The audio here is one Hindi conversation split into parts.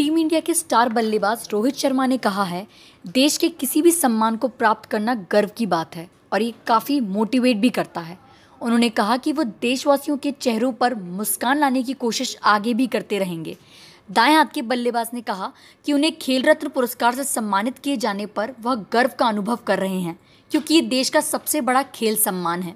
टीम इंडिया के स्टार बल्लेबाज रोहित शर्मा ने कहा है देश के किसी भी सम्मान को प्राप्त करना गर्व की बात है और ये काफ़ी मोटिवेट भी करता है उन्होंने कहा कि वो देशवासियों के चेहरों पर मुस्कान लाने की कोशिश आगे भी करते रहेंगे दाएं हाथ के बल्लेबाज ने कहा कि उन्हें खेल रत्न पुरस्कार से सम्मानित किए जाने पर वह गर्व का अनुभव कर रहे हैं क्योंकि ये देश का सबसे बड़ा खेल सम्मान है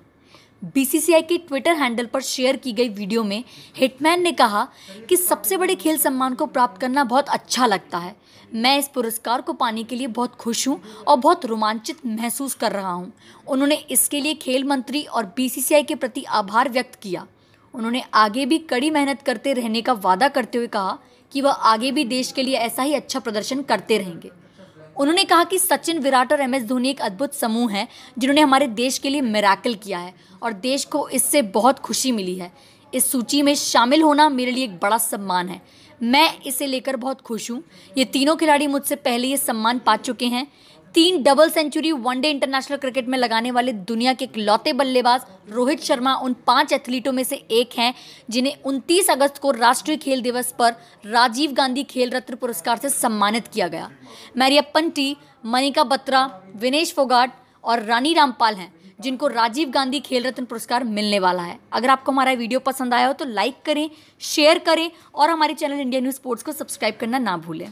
बीसीसीआई के ट्विटर हैंडल पर शेयर की गई वीडियो में हिटमैन ने कहा कि सबसे बड़े खेल सम्मान को प्राप्त करना बहुत अच्छा लगता है मैं इस पुरस्कार को पाने के लिए बहुत खुश हूं और बहुत रोमांचित महसूस कर रहा हूं। उन्होंने इसके लिए खेल मंत्री और बीसीसीआई के प्रति आभार व्यक्त किया उन्होंने आगे भी कड़ी मेहनत करते रहने का वादा करते हुए कहा कि वह आगे भी देश के लिए ऐसा ही अच्छा प्रदर्शन करते रहेंगे उन्होंने कहा कि सचिन विराट और एम एस धोनी एक अद्भुत समूह हैं जिन्होंने हमारे देश के लिए मेराकल किया है और देश को इससे बहुत खुशी मिली है इस सूची में शामिल होना मेरे लिए एक बड़ा सम्मान है मैं इसे लेकर बहुत खुश हूँ ये तीनों खिलाड़ी मुझसे पहले ये सम्मान पा चुके हैं तीन double century one day international cricket में लगाने वाले दुनिया के इकलौते बल्लेबाज रोहित शर्मा उन पांच एथलीटों में से एक हैं जिन्हें 29 अगस्त को राष्ट्रीय खेल दिवस पर राजीव गांधी खेल रत्न पुरस्कार से सम्मानित किया गया मैरियप्पन टी मनिका बत्रा विनेश फोगाट और रानी रामपाल हैं जिनको राजीव गांधी खेल रत्न पुरस्कार मिलने वाला है अगर आपको हमारा वीडियो पसंद आया हो तो लाइक करें शेयर करें और हमारे चैनल इंडिया न्यूज़ स्पोर्ट्स को सब्सक्राइब करना ना भूलें